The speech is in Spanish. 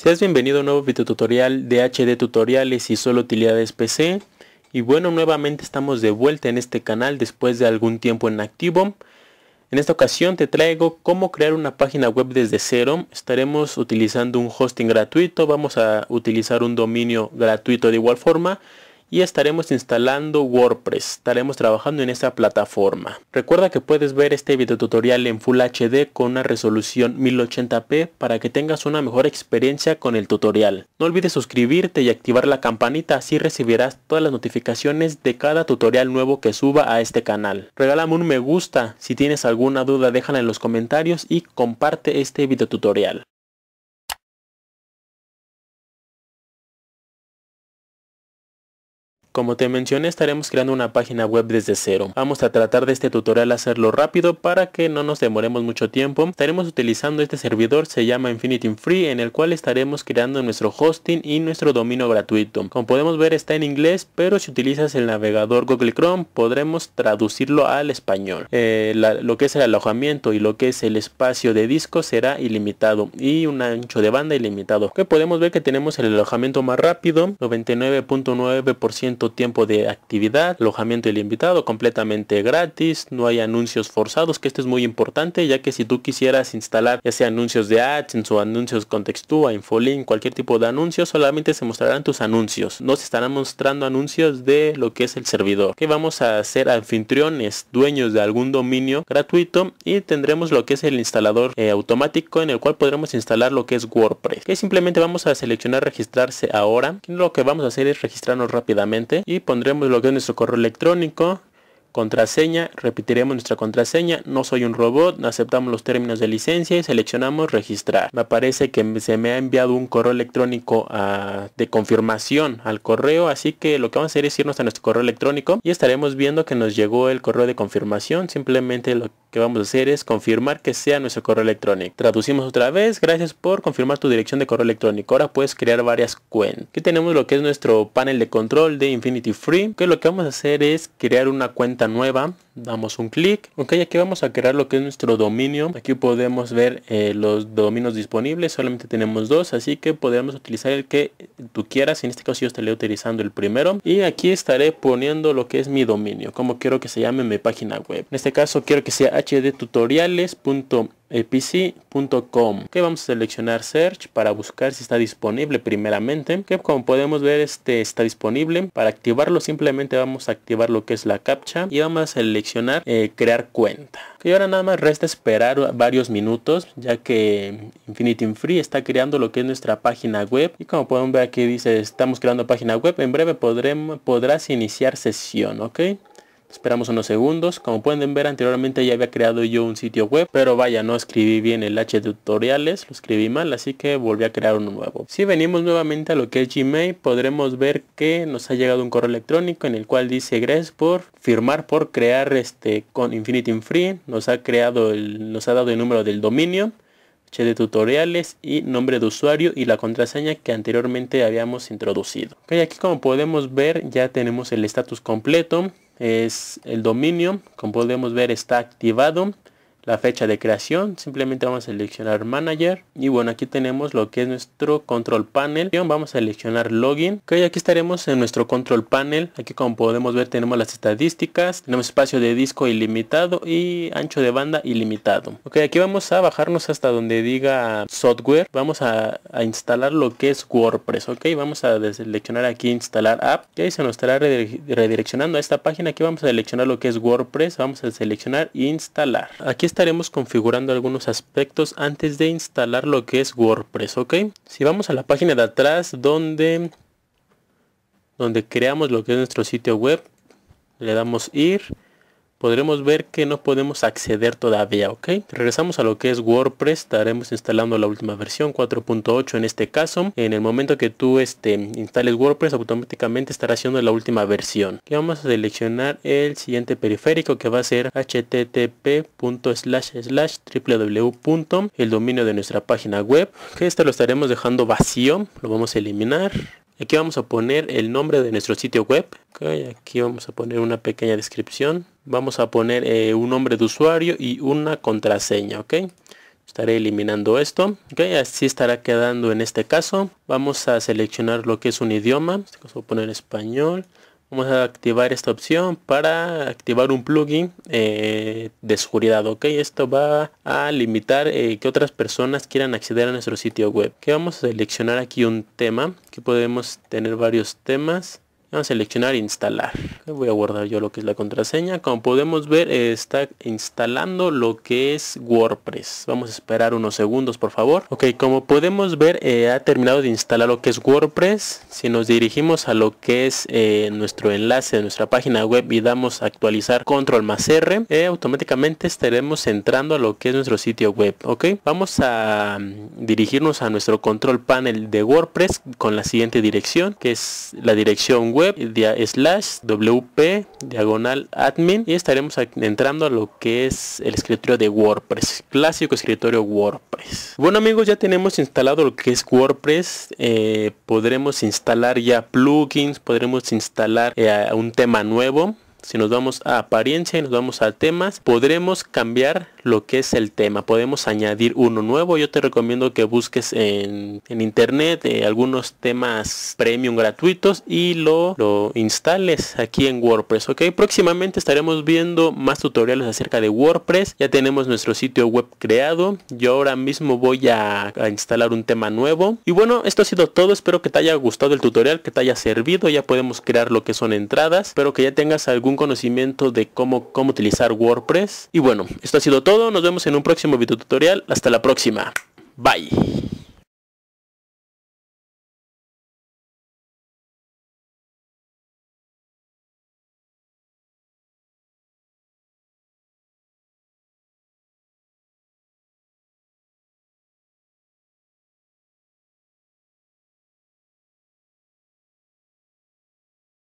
Seas bienvenido a un nuevo video tutorial de HD Tutoriales y solo utilidades PC. Y bueno, nuevamente estamos de vuelta en este canal después de algún tiempo en activo. En esta ocasión te traigo cómo crear una página web desde cero. Estaremos utilizando un hosting gratuito, vamos a utilizar un dominio gratuito de igual forma y estaremos instalando WordPress. Estaremos trabajando en esta plataforma. Recuerda que puedes ver este video tutorial en Full HD con una resolución 1080p para que tengas una mejor experiencia con el tutorial. No olvides suscribirte y activar la campanita así recibirás todas las notificaciones de cada tutorial nuevo que suba a este canal. Regálame un me gusta, si tienes alguna duda déjala en los comentarios y comparte este video tutorial. Como te mencioné estaremos creando una página web desde cero. Vamos a tratar de este tutorial hacerlo rápido para que no nos demoremos mucho tiempo. Estaremos utilizando este servidor, se llama Infinity Free, en el cual estaremos creando nuestro hosting y nuestro dominio gratuito. Como podemos ver está en inglés, pero si utilizas el navegador Google Chrome podremos traducirlo al español. Eh, lo que es el alojamiento y lo que es el espacio de disco será ilimitado y un ancho de banda ilimitado. Que podemos ver que tenemos el alojamiento más rápido, 99.9% tiempo de actividad, alojamiento del invitado completamente gratis, no hay anuncios forzados, que esto es muy importante, ya que si tú quisieras instalar ya sea anuncios de AdSense o anuncios contextúa Infolink, cualquier tipo de anuncio solamente se mostrarán tus anuncios, no se estarán mostrando anuncios de lo que es el servidor. Que vamos a hacer anfitriones, dueños de algún dominio gratuito y tendremos lo que es el instalador eh, automático en el cual podremos instalar lo que es WordPress. Que simplemente vamos a seleccionar registrarse ahora. Lo que vamos a hacer es registrarnos rápidamente y pondremos lo que es nuestro correo electrónico contraseña, repetiremos nuestra contraseña, no soy un robot, aceptamos los términos de licencia y seleccionamos registrar. Me parece que se me ha enviado un correo electrónico ah, de confirmación al correo, así que lo que vamos a hacer es irnos a nuestro correo electrónico y estaremos viendo que nos llegó el correo de confirmación, simplemente lo que vamos a hacer es confirmar que sea nuestro correo electrónico. Traducimos otra vez, gracias por confirmar tu dirección de correo electrónico. Ahora puedes crear varias cuentas. Aquí tenemos lo que es nuestro panel de control de Infinity Free, que lo que vamos a hacer es crear una cuenta nueva damos un clic ok aquí vamos a crear lo que es nuestro dominio aquí podemos ver eh, los dominios disponibles solamente tenemos dos así que podemos utilizar el que tú quieras en este caso yo estaré utilizando el primero y aquí estaré poniendo lo que es mi dominio como quiero que se llame mi página web en este caso quiero que sea hdtutoriales.pc.com e que vamos a seleccionar search para buscar si está disponible primeramente que como podemos ver este está disponible para activarlo simplemente vamos a activar lo que es la captcha y vamos a seleccionar eh, crear cuenta. Y ahora nada más resta esperar varios minutos ya que Infinity Free está creando lo que es nuestra página web y como pueden ver aquí dice estamos creando página web en breve podremos podrás iniciar sesión ok Esperamos unos segundos. Como pueden ver anteriormente ya había creado yo un sitio web. Pero vaya, no escribí bien el H tutoriales. Lo escribí mal. Así que volví a crear uno nuevo. Si venimos nuevamente a lo que es Gmail. Podremos ver que nos ha llegado un correo electrónico. En el cual dice gracias por firmar por crear este con Infinity Free. Nos ha creado el, nos ha dado el número del dominio. H de tutoriales y nombre de usuario y la contraseña que anteriormente habíamos introducido. Y aquí como podemos ver ya tenemos el estatus completo es el dominio como podemos ver está activado la fecha de creación. Simplemente vamos a seleccionar manager. Y bueno, aquí tenemos lo que es nuestro control panel. Vamos a seleccionar login. Ok, aquí estaremos en nuestro control panel. Aquí como podemos ver tenemos las estadísticas. Tenemos espacio de disco ilimitado y ancho de banda ilimitado. Ok, aquí vamos a bajarnos hasta donde diga software. Vamos a, instalar lo que es WordPress. Ok, vamos a seleccionar aquí instalar app. ahí se nos estará redireccionando a esta página. Aquí vamos a seleccionar lo que es WordPress. Vamos a seleccionar instalar. Aquí está estaremos configurando algunos aspectos antes de instalar lo que es WordPress, ¿ok? Si vamos a la página de atrás donde, donde creamos lo que es nuestro sitio web, le damos ir podremos ver que no podemos acceder todavía, ¿ok? Regresamos a lo que es WordPress, estaremos instalando la última versión, 4.8 en este caso. En el momento que tú este, instales WordPress, automáticamente estará haciendo la última versión. Le vamos a seleccionar el siguiente periférico que va a ser http://www. el dominio de nuestra página web, que este lo estaremos dejando vacío, lo vamos a eliminar Aquí vamos a poner el nombre de nuestro sitio web. aquí vamos a poner una pequeña descripción. Vamos a poner eh, un nombre de usuario y una contraseña. Estaré eliminando esto. Así estará quedando en este caso. Vamos a seleccionar lo que es un idioma. Este vamos a poner español. Vamos a activar esta opción para activar un plugin eh, de seguridad, Esto va a limitar eh, que otras personas quieran acceder a nuestro sitio web. vamos a seleccionar aquí un tema, que podemos tener varios temas. Vamos a seleccionar instalar. Voy a guardar yo lo que es la contraseña. Como podemos ver está instalando lo que es WordPress. Vamos a esperar unos segundos por favor. Ok, como podemos ver eh, ha terminado de instalar lo que es WordPress. Si nos dirigimos a lo que es eh, nuestro enlace de nuestra página web y damos actualizar control más R, eh, automáticamente estaremos entrando a lo que es nuestro sitio web. Ok, vamos a mm, dirigirnos a nuestro control panel de WordPress con la siguiente dirección que es la dirección web web slash wp diagonal admin y estaremos entrando a lo que es el escritorio de WordPress, clásico escritorio WordPress. Bueno amigos, ya tenemos instalado lo que es WordPress, eh, podremos instalar ya plugins, podremos instalar eh, un tema nuevo. Si nos vamos a apariencia y nos vamos a temas, podremos cambiar lo que es el tema. Podemos añadir uno nuevo. Yo te recomiendo que busques en, en internet eh, algunos temas premium gratuitos y lo, lo instales aquí en WordPress. Ok, próximamente estaremos viendo más tutoriales acerca de WordPress. Ya tenemos nuestro sitio web creado. Yo ahora mismo voy a, a instalar un tema nuevo. Y bueno, esto ha sido todo. Espero que te haya gustado el tutorial, que te haya servido. Ya podemos crear lo que son entradas. Espero que ya tengas algún conocimiento de cómo, cómo utilizar WordPress. Y bueno, esto ha sido todo nos vemos en un próximo video tutorial. Hasta la próxima. Bye.